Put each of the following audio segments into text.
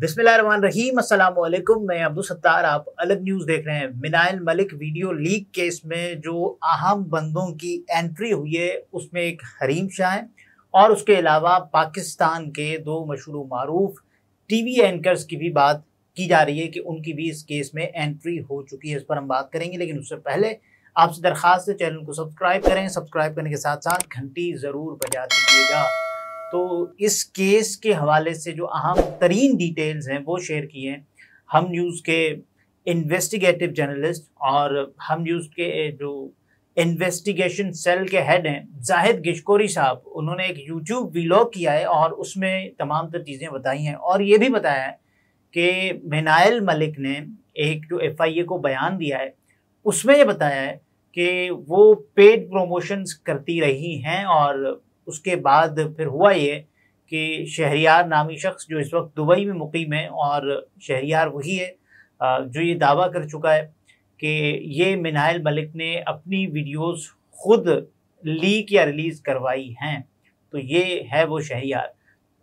बिस्मिल्लाहिर्रहमानिर्रहीम अस्सलाम वालेकुम मैं अब्दुल सत्तार आप अलग न्यूज़ देख रहे हैं Minahil Malik video leak case में जो अहम बंदों की एंट्री हुई है उसमें एक हरीम शाह है और उसके अलावा पाकिस्तान के दो मशहूर मरूफ वी एंकर्स की भी बात की जा रही है कि उनकी भी इस केस में एंट्री हो चुकी है इस पर हम बात करेंगे लेकिन उससे पहले आपसे दरख्वास्त चैनल को सब्सक्राइब करें सब्सक्राइब करने के साथ साथ घंटी ज़रूर बजा दीजिएगा तो इस केस के हवाले से जो अहम तरीन डिटेल्स हैं वो शेयर किए हैं हम न्यूज़ के इन्वेस्टिगेटिव जर्नलिस्ट और हम न्यूज़ के जो इन्वेस्टिगेशन सेल के हेड हैं जाहिद गिशकोरी साहब उन्होंने एक यूट्यूब वीलॉग किया है और उसमें तमाम तर चीज़ें बताई हैं और ये भी बताया है कि मिनायल मलिक ने एक जो एफ आई ए को बयान दिया है उसमें ये बताया है कि वो पेड प्रोमोशंस करती रही हैं और उसके बाद फिर हुआ ये कि शहरियार नामी शख्स जो इस वक्त दुबई में मुकीम है और शहरियार वही है जो ये दावा कर चुका है कि ये मिनाइल मलिक ने अपनी वीडियोस खुद लीक या रिलीज़ करवाई हैं तो ये है वो शहरियार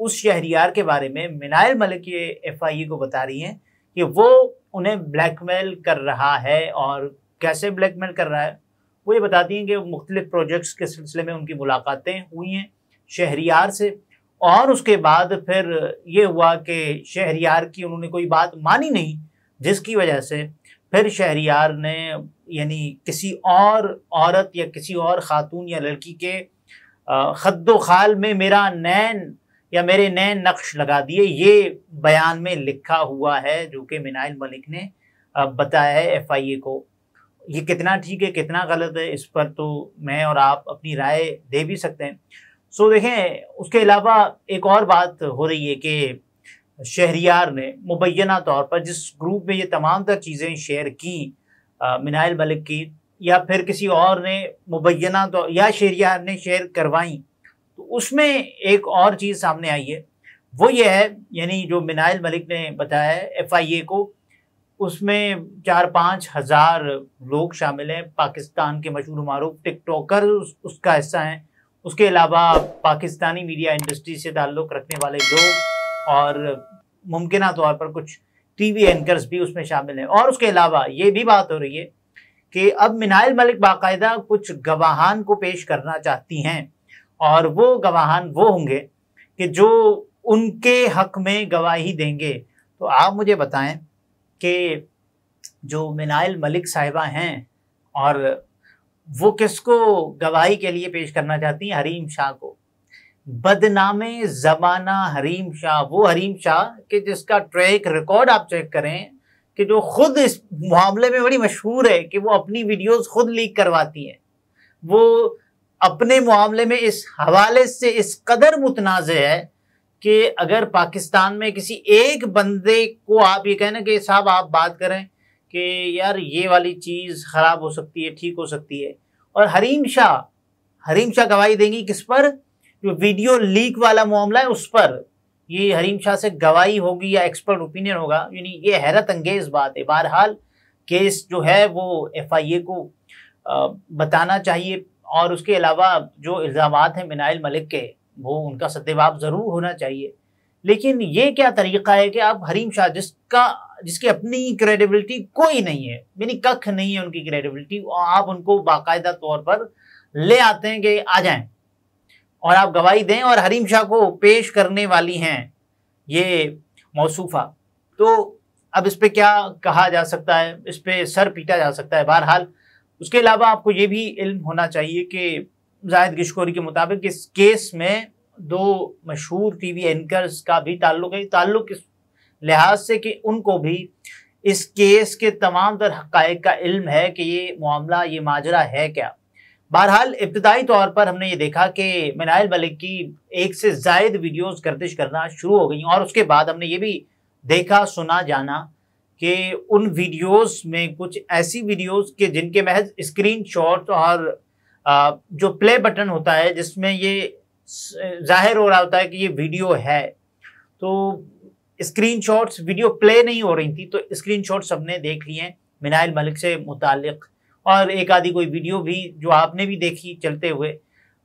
उस शहरियार के बारे में मिनाइल मलिक ये एफ आई ए को बता रही हैं कि वो उन्हें ब्लैकमेल कर रहा है और कैसे ब्लैकमेल कर रहा है वो ये बताती हैं कि मुख्तलिफ प्रोजेक्ट्स के सिलसिले में उनकी मुलाकातें हुई हैं शहरियार से और उसके बाद फिर ये हुआ कि शहरियार की उन्होंने कोई बात मानी नहीं जिसकी वजह से फिर शहरियार ने यानी किसी और औरत या किसी और ख़ातून या लड़की के खद्दो खाल में मेरा नैन या मेरे नैन नक्श लगा दिए ये बयान में लिखा हुआ है जो कि मिनाइल मलिक ने बताया है एफ आई ए को ये कितना ठीक है कितना गलत है इस पर तो मैं और आप अपनी राय दे भी सकते हैं सो देखें उसके अलावा एक और बात हो रही है कि शहरियार ने मुबैना तौर पर जिस ग्रुप में ये तमाम तर चीज़ें शेयर की मिनाइल मलिक की या फिर किसी और ने मुबैना तौर तो, या शहरियार ने शेयर करवाई तो उसमें एक और चीज़ सामने आई है वो ये है यानी जो मिनाइल मलिक ने बताया है एफ आई ए को उसमें चार पाँच हजार लोग शामिल हैं पाकिस्तान के मशहूर मरूफ टिकटॉकर उस, उसका हिस्सा हैं उसके अलावा पाकिस्तानी मीडिया इंडस्ट्री से ताल्लुक़ रखने वाले लोग और मुमकिन तौर पर कुछ टीवी एंकर्स भी उसमें शामिल हैं और उसके अलावा ये भी बात हो रही है कि अब मिनाइल मलिक बाकायदा कुछ गवाहान को पेश करना चाहती हैं और वो गवाहान वो होंगे कि जो उनके हक में गवाही देंगे तो आप मुझे बताएं के जो मिनाइल मलिक साहिबा हैं और वो किसको गवाही के लिए पेश करना चाहती हैं हरीम शाह को बदनामे ज़माना हरीम शाह वो हरीम शाह के जिसका ट्रैक रिकॉर्ड आप चेक करें कि जो खुद इस मामले में बड़ी मशहूर है कि वो अपनी वीडियोस खुद लीक करवाती हैं वो अपने मामले में इस हवाले से इस कदर मुतनाज़ है कि अगर पाकिस्तान में किसी एक बंदे को आप ये ना कि साहब आप बात करें कि यार ये वाली चीज़ ख़राब हो सकती है ठीक हो सकती है और हरीम शाह हरीम शाह गवाही देंगी किस पर जो वीडियो लीक वाला मामला है उस पर ये हरीम शाह से गवाही होगी या एक्सपर्ट ओपिनियन होगा यानी ये हैरत अंगेज बात है बहरहाल केस जो है वो एफ आई ए को बताना चाहिए और उसके अलावा जो इल्ज़ाम हैं मिनाइल मलिक के वो उनका सत्यभाव ज़रूर होना चाहिए लेकिन ये क्या तरीका है कि आप हरीम शाह जिसका जिसकी अपनी क्रेडिबिलिटी कोई नहीं है मेरी कख नहीं है उनकी क्रेडिबिलिटी और आप उनको बाकायदा तौर पर ले आते हैं कि आ जाएं और आप गवाही दें और हरीम शाह को पेश करने वाली हैं ये मौसूफा तो अब इस पर क्या कहा जा सकता है इस पर सर पीटा जा सकता है बहरहाल उसके अलावा आपको ये भी इल्म होना चाहिए कि जाहिद गिशकोरी के मुताबिक इस केस में दो मशहूर टीवी एंकर्स का भी ताल्लुक है ताल्लुक इस लिहाज से कि उनको भी इस केस के तमाम तर हक़ का इल्म है कि ये मामला ये माजरा है क्या बहरहाल इब्तदाई तौर पर हमने ये देखा कि मिनाइल मलिक की एक से जायद वीडियोस गर्दिश करना शुरू हो गई और उसके बाद हमने ये भी देखा सुना जाना कि उन वीडियोस में कुछ ऐसी वीडियोस के जिनके महज स्क्रीन शॉट और जो प्ले बटन होता है जिसमें ये जाहिर हो रहा होता है कि ये वीडियो है तो स्क्रीनशॉट्स वीडियो प्ले नहीं हो रही थी तो स्क्रीनशॉट सबने देख लिए मिनाइल मलिक से मुतक और एक आधी कोई वीडियो भी जो आपने भी देखी चलते हुए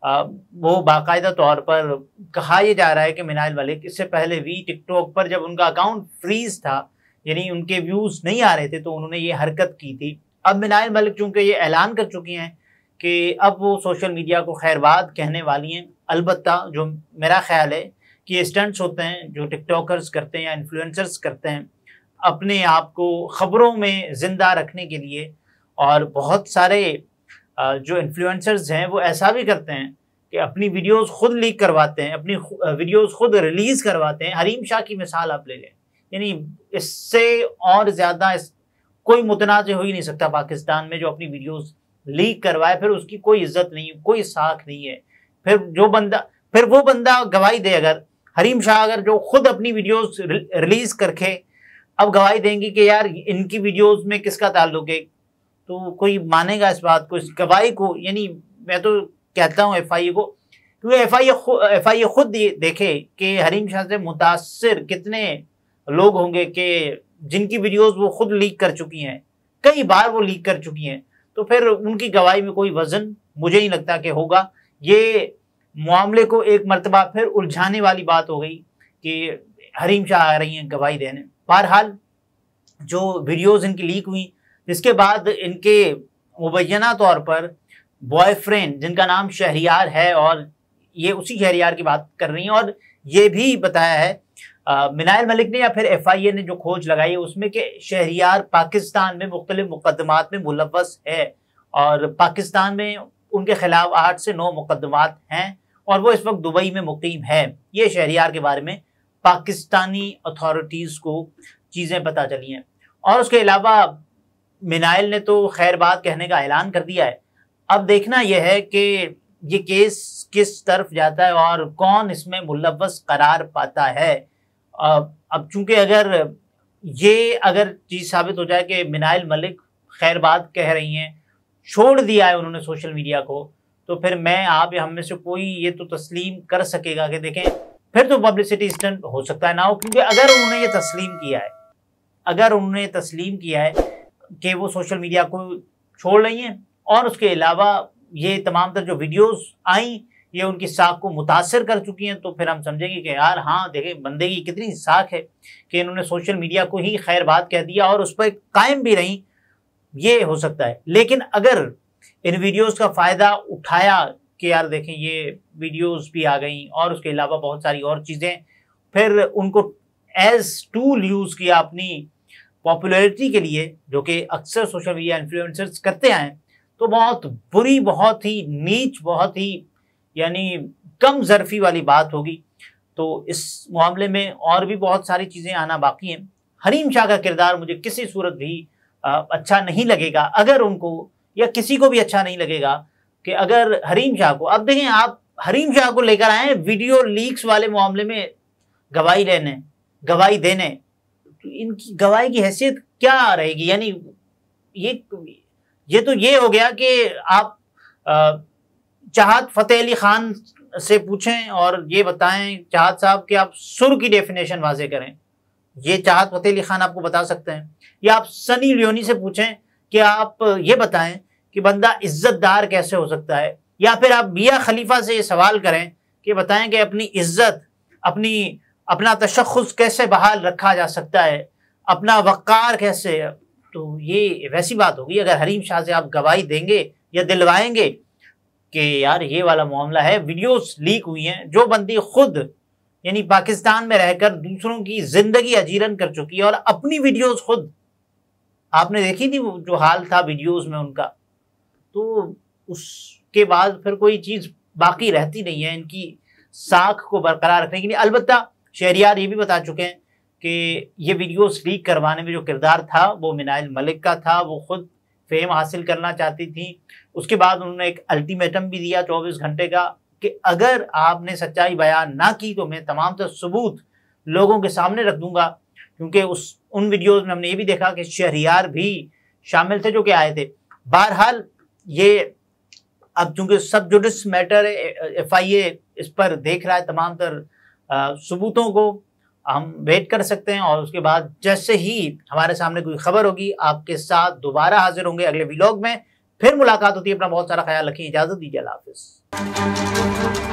आ, वो बाकायदा तौर पर कहा यह जा रहा है कि मिनाइल मलिक इससे पहले भी टिकटॉक पर जब उनका अकाउंट फ्रीज था यानी उनके व्यूज़ नहीं आ रहे थे तो उन्होंने ये हरकत की थी अब मिनाइल मलिक चूंकि ये ऐलान कर चुकी हैं कि अब वो सोशल मीडिया को खैरबाद कहने वाली हैं अलबत् जो मेरा ख्याल है कि स्टंट्स होते हैं जो टिकटॉकर्स करते हैं या इन्फ्लुएंसर्स करते हैं अपने आप को ख़बरों में ज़िंदा रखने के लिए और बहुत सारे जो इन्फ्लुएंसर्स हैं वो ऐसा भी करते हैं कि अपनी वीडियोस खुद लीक करवाते हैं अपनी वीडियोस खुद रिलीज़ करवाते हैं हरीम शाह की मिसाल आप ले लें यानी इससे और ज़्यादा इस, कोई मुतनाज़ हो ही नहीं सकता पाकिस्तान में जो अपनी वीडियोज़ लीक करवाए फिर उसकी कोई इज्जत नहीं कोई साख नहीं है फिर जो बंदा फिर वो बंदा गवाही दे अगर हरीम शाह अगर जो खुद अपनी वीडियोस रिलीज करके अब गवाही देंगी कि यार इनकी वीडियोस में किसका ताल्लुक है तो कोई मानेगा इस बात को इस गवाही को यानी मैं तो कहता हूँ एफ आई को क्योंकि एफ आई एफ आई खुद देखे कि हरीम शाह से मुतासर कितने लोग होंगे कि जिनकी वीडियोस वो खुद लीक कर चुकी हैं कई बार वो लीक कर चुकी हैं तो फिर उनकी गवाही में कोई वजन मुझे नहीं लगता कि होगा ये मामले को एक मरतबा फिर उलझाने वाली बात हो गई कि हरीम शाह आ रही हैं गवाही देने बहरहाल जो वीडियोज़ इनकी लीक हुई जिसके बाद इनके मुबैना तौर पर बॉयफ्रेंड जिनका नाम शहरियार है और ये उसी शहरियार की बात कर रही हैं और ये भी बताया है मिनायल मलिक ने या फिर एफ आई ए ने जो खोज लगाई है उसमें कि शहरियार पाकिस्तान में मुख्तलि मुकदमात में मुलवस है और पाकिस्तान में उनके खिलाफ आठ से नौ मुकदमात हैं और वो इस वक्त दुबई में मुकीम है ये शहरियार के बारे में पाकिस्तानी अथॉरिटीज़ को चीज़ें पता चली हैं और उसके अलावा मिनाइल ने तो खैर बात कहने का ऐलान कर दिया है अब देखना यह है कि ये केस किस तरफ जाता है और कौन इसमें मुलवस करार पाता है अब चूंकि अगर ये अगर चीज़ साबित हो जाए कि मिनाइल मलिक खैर बात कह रही हैं छोड़ दिया है उन्होंने सोशल मीडिया को तो फिर मैं आप या हम में से कोई ये तो तस्लीम कर सकेगा कि देखें फिर तो पब्लिसिटी स्टंट हो सकता है ना हो क्योंकि अगर उन्होंने ये तस्लीम किया है अगर उन्होंने तस्लीम किया है कि वो सोशल मीडिया को छोड़ रही हैं और उसके अलावा ये तमाम तर जो वीडियोस आई ये उनकी साख को मुतासर कर चुकी हैं तो फिर हम समझेंगे कि यार हाँ देखें बंदे की कितनी साख है कि इन्होंने सोशल मीडिया को ही खैर बात कह दिया और उस पर कायम भी रही ये हो सकता है लेकिन अगर इन वीडियोस का फ़ायदा उठाया कि यार देखें ये वीडियोस भी आ गई और उसके अलावा बहुत सारी और चीज़ें फिर उनको एज टूल यूज़ किया अपनी पॉपुलरिटी के लिए जो कि अक्सर सोशल मीडिया इन्फ्लुएंसर्स करते आए तो बहुत बुरी बहुत ही नीच बहुत ही यानी कम ज़रफ़ी वाली बात होगी तो इस मामले में और भी बहुत सारी चीज़ें आना बाकी हैं हरीम शाह का किरदार मुझे किसी सूरत भी अच्छा नहीं लगेगा अगर उनको या किसी को भी अच्छा नहीं लगेगा कि अगर हरीम शाह को अब देखें आप हरीम शाह को लेकर आए वीडियो लीक्स वाले मामले में गवाही लेने गवाही देने तो इनकी गवाही की हैसियत क्या रहेगी यानी ये ये तो ये हो गया कि आप आ, चाहत फतेह अली खान से पूछें और ये बताएं चाहत साहब कि आप सुर की डेफिनेशन वाजे करें ये चाहत फतेह अली खान आपको बता सकते हैं या आप सनी लियोनी से पूछें कि आप ये बताएं कि बंदा इज्जतदार कैसे हो सकता है या फिर आप बिया खलीफा से ये सवाल करें कि बताएं कि अपनी इज्जत अपनी अपना तशखस कैसे बहाल रखा जा सकता है अपना वक़ार कैसे तो ये वैसी बात होगी अगर हरीम शाह से आप गवाही देंगे या दिलवाएंगे कि यार ये वाला मामला है वीडियोस लीक हुई हैं जो बंदी खुद यानी पाकिस्तान में रहकर दूसरों की जिंदगी अजीरन कर चुकी है और अपनी वीडियोस खुद आपने देखी थी जो हाल था वीडियोस में उनका तो उसके बाद फिर कोई चीज़ बाकी रहती नहीं है इनकी साख को बरकरार रखने के लिए अलबत् शहरियार ये भी बता चुके हैं कि ये वीडियोस लीक करवाने में जो किरदार था वो मिनाइल मलिक का था वो खुद फेम हासिल करना चाहती थी उसके बाद उन्होंने एक अल्टीमेटम भी दिया चौबीस घंटे का कि अगर आपने सच्चाई बयान ना की तो मैं तमाम तो सबूत लोगों के सामने रख दूंगा क्योंकि उस उन वीडियोस में हमने ये भी देखा कि शहरियार भी शामिल थे जो कि आए थे बहरहाल ये अब चूंकि सब जुडिस मैटर एफ आई ए इस पर देख रहा है तमाम तर सबूतों को हम वेट कर सकते हैं और उसके बाद जैसे ही हमारे सामने कोई खबर होगी आपके साथ दोबारा हाजिर होंगे अगले व्लॉग में फिर मुलाकात होती है अपना बहुत सारा ख्याल रखें इजाज़त दीजिए अल्लाह हाफिज़